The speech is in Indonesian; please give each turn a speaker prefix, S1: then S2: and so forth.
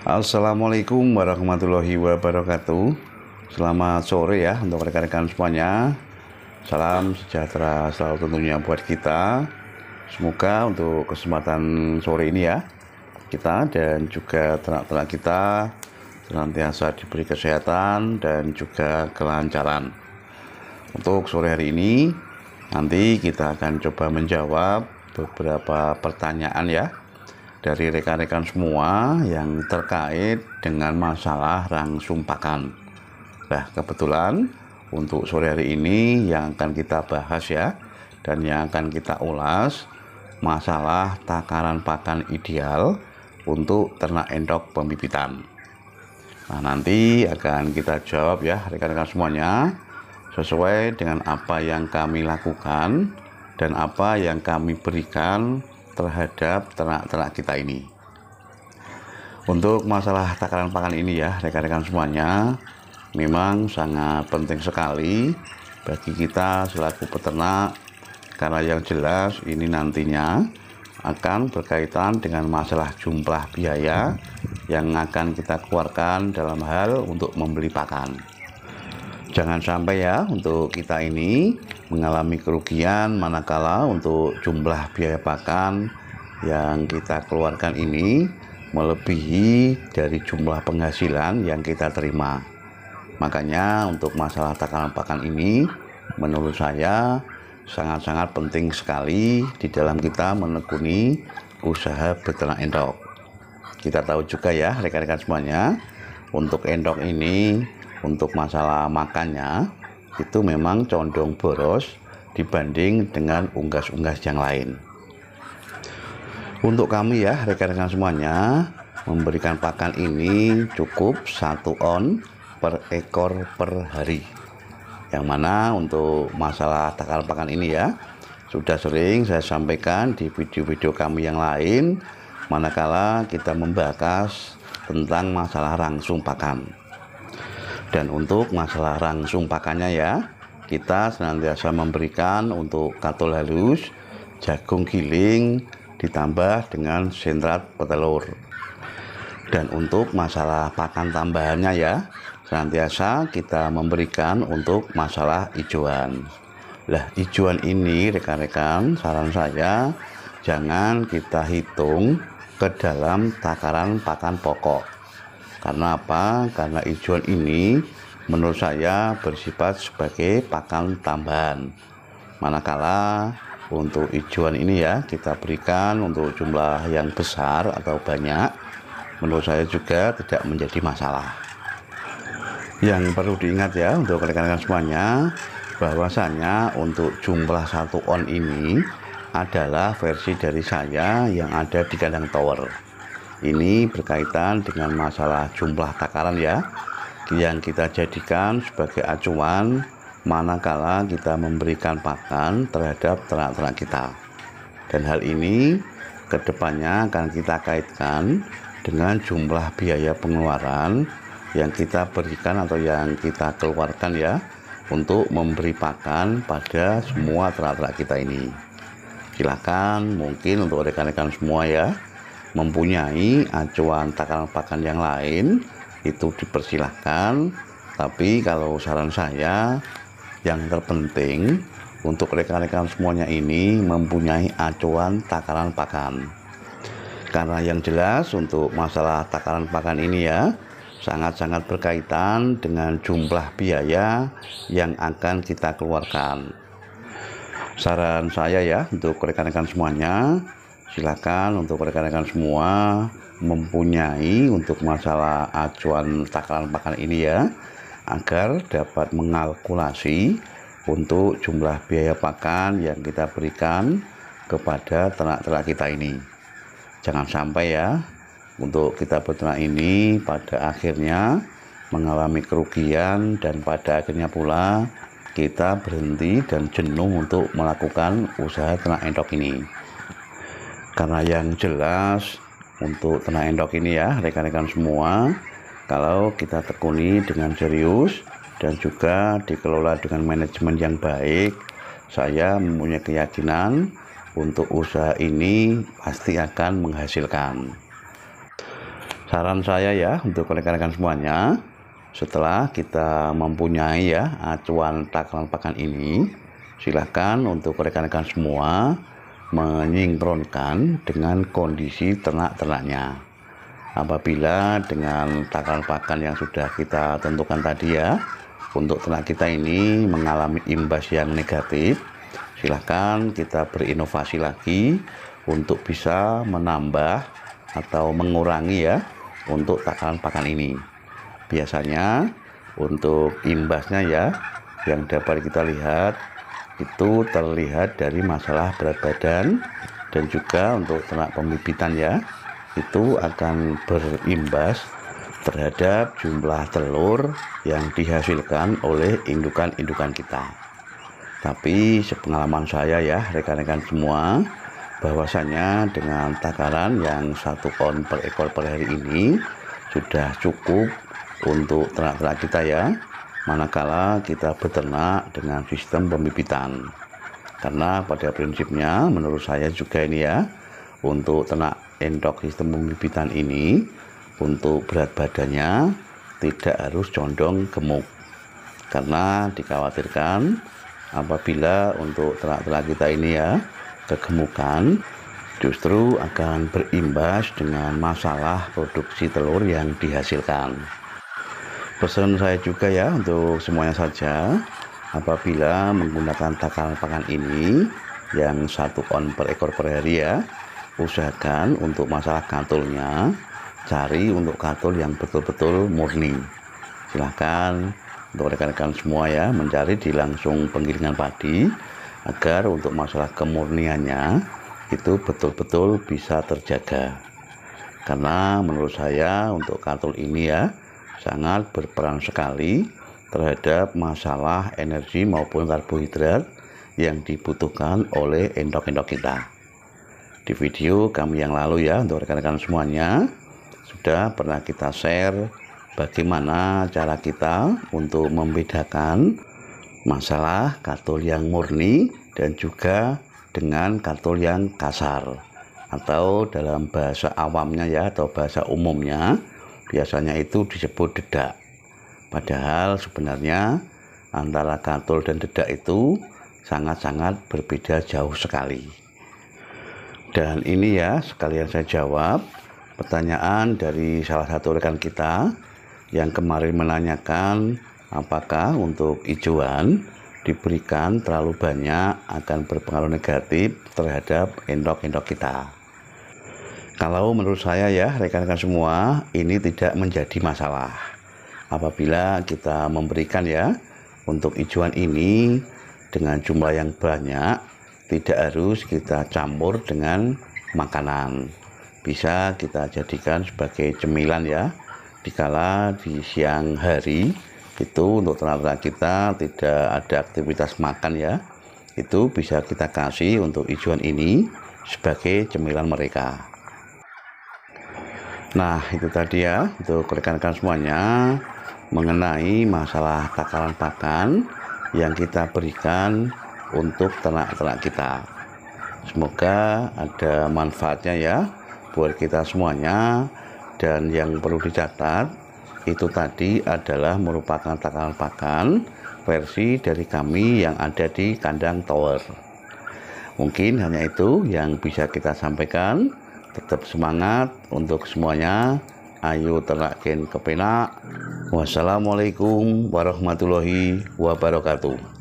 S1: Assalamualaikum warahmatullahi wabarakatuh. Selamat sore ya untuk rekan-rekan semuanya. Salam sejahtera selalu tentunya buat kita. Semoga untuk kesempatan sore ini ya kita dan juga ternak-ternak kita senantiasa diberi kesehatan dan juga kelancaran. Untuk sore hari ini nanti kita akan coba menjawab beberapa pertanyaan ya dari rekan-rekan semua yang terkait dengan masalah rangsum pakan. Nah, kebetulan untuk sore hari ini yang akan kita bahas ya dan yang akan kita ulas masalah takaran pakan ideal untuk ternak endok pembibitan. Nah, nanti akan kita jawab ya rekan-rekan semuanya sesuai dengan apa yang kami lakukan dan apa yang kami berikan terhadap ternak-ternak kita ini. Untuk masalah takaran pakan ini ya, rekan-rekan semuanya, memang sangat penting sekali bagi kita selaku peternak karena yang jelas ini nantinya akan berkaitan dengan masalah jumlah biaya yang akan kita keluarkan dalam hal untuk membeli pakan. Jangan sampai ya untuk kita ini mengalami kerugian manakala untuk jumlah biaya pakan yang kita keluarkan ini melebihi dari jumlah penghasilan yang kita terima. Makanya untuk masalah takaran pakan ini menurut saya sangat-sangat penting sekali di dalam kita menekuni usaha beternak endok. Kita tahu juga ya rekan-rekan semuanya untuk endok ini untuk masalah makannya itu memang condong boros dibanding dengan unggas-unggas yang lain. Untuk kami ya rekan-rekan semuanya memberikan pakan ini cukup satu on per ekor per hari. Yang mana untuk masalah takaran pakan ini ya sudah sering saya sampaikan di video-video kami yang lain manakala kita membahas tentang masalah langsung pakan dan untuk masalah rangsung pakannya ya kita senantiasa memberikan untuk katol halus jagung giling ditambah dengan sentrat petelur dan untuk masalah pakan tambahannya ya senantiasa kita memberikan untuk masalah ijuan lah ijuan ini rekan-rekan saran saya jangan kita hitung ke dalam takaran pakan pokok karena apa? Karena ijuan ini menurut saya bersifat sebagai pakan tambahan. Manakala untuk ijuan ini ya kita berikan untuk jumlah yang besar atau banyak menurut saya juga tidak menjadi masalah yang perlu diingat ya untuk rekan-rekan semuanya bahwasanya untuk jumlah satu on ini adalah versi dari saya yang ada di kandang tower ini berkaitan dengan masalah jumlah takaran ya yang kita jadikan sebagai acuan manakala kita memberikan pakan terhadap ternak-ternak kita dan hal ini kedepannya akan kita kaitkan dengan jumlah biaya pengeluaran yang kita berikan atau yang kita keluarkan ya untuk memberi pakan pada semua ternak-ternak kita ini silahkan mungkin untuk rekan-rekan semua ya mempunyai acuan takaran pakan yang lain itu dipersilahkan tapi kalau saran saya yang terpenting untuk rekan-rekan semuanya ini mempunyai acuan takaran pakan karena yang jelas untuk masalah takaran pakan ini ya sangat-sangat berkaitan dengan jumlah biaya yang akan kita keluarkan saran saya ya untuk rekan-rekan semuanya silakan untuk rekan-rekan semua mempunyai untuk masalah acuan takaran pakan ini ya agar dapat mengalkulasi untuk jumlah biaya pakan yang kita berikan kepada ternak-ternak kita ini jangan sampai ya untuk kita peternak ini pada akhirnya mengalami kerugian dan pada akhirnya pula kita berhenti dan jenuh untuk melakukan usaha ternak endok ini karena yang jelas untuk tenang endok ini ya rekan-rekan semua kalau kita tekuni dengan serius dan juga dikelola dengan manajemen yang baik saya mempunyai keyakinan untuk usaha ini pasti akan menghasilkan saran saya ya untuk rekan-rekan semuanya setelah kita mempunyai ya acuan takaran pakan ini silahkan untuk rekan-rekan semua menyingkronkan dengan kondisi ternak-ternaknya. Apabila dengan takaran pakan yang sudah kita tentukan tadi ya, untuk ternak kita ini mengalami imbas yang negatif, silahkan kita berinovasi lagi untuk bisa menambah atau mengurangi ya untuk takaran pakan ini. Biasanya untuk imbasnya ya yang dapat kita lihat itu terlihat dari masalah berat badan dan juga untuk ternak pembibitan ya itu akan berimbas terhadap jumlah telur yang dihasilkan oleh indukan-indukan kita tapi sepengalaman saya ya rekan-rekan semua bahwasanya dengan takaran yang satu on per ekor per hari ini sudah cukup untuk ternak-ternak kita ya manakala kita beternak dengan sistem pembibitan. Karena pada prinsipnya menurut saya juga ini ya, untuk ternak endok sistem pembibitan ini untuk berat badannya tidak harus condong gemuk. Karena dikhawatirkan apabila untuk ternak-ternak kita ini ya kegemukan justru akan berimbas dengan masalah produksi telur yang dihasilkan pesan saya juga ya untuk semuanya saja apabila menggunakan takal pangan ini yang satu on per ekor per hari ya usahakan untuk masalah katulnya cari untuk katul yang betul-betul murni silahkan untuk rekan-rekan semua ya mencari di langsung penggilingan padi agar untuk masalah kemurniannya itu betul-betul bisa terjaga karena menurut saya untuk katul ini ya sangat berperan sekali terhadap masalah energi maupun karbohidrat yang dibutuhkan oleh endok-endok kita. Di video kami yang lalu ya untuk rekan-rekan semuanya sudah pernah kita share bagaimana cara kita untuk membedakan masalah katul yang murni dan juga dengan katul yang kasar atau dalam bahasa awamnya ya atau bahasa umumnya biasanya itu disebut dedak. Padahal sebenarnya antara katul dan dedak itu sangat-sangat berbeda jauh sekali. Dan ini ya sekalian saya jawab pertanyaan dari salah satu rekan kita yang kemarin menanyakan apakah untuk ijuan diberikan terlalu banyak akan berpengaruh negatif terhadap endok-endok kita. Kalau menurut saya ya rekan-rekan semua ini tidak menjadi masalah apabila kita memberikan ya untuk ijuan ini dengan jumlah yang banyak tidak harus kita campur dengan makanan bisa kita jadikan sebagai cemilan ya dikala di siang hari itu untuk tenaga kita tidak ada aktivitas makan ya itu bisa kita kasih untuk ijuan ini sebagai cemilan mereka Nah, itu tadi ya untuk rekan-rekan semuanya mengenai masalah takaran pakan yang kita berikan untuk ternak-ternak kita. Semoga ada manfaatnya ya buat kita semuanya dan yang perlu dicatat itu tadi adalah merupakan takaran pakan versi dari kami yang ada di kandang tower. Mungkin hanya itu yang bisa kita sampaikan tetap semangat untuk semuanya ayo terakin kepenak wassalamualaikum warahmatullahi wabarakatuh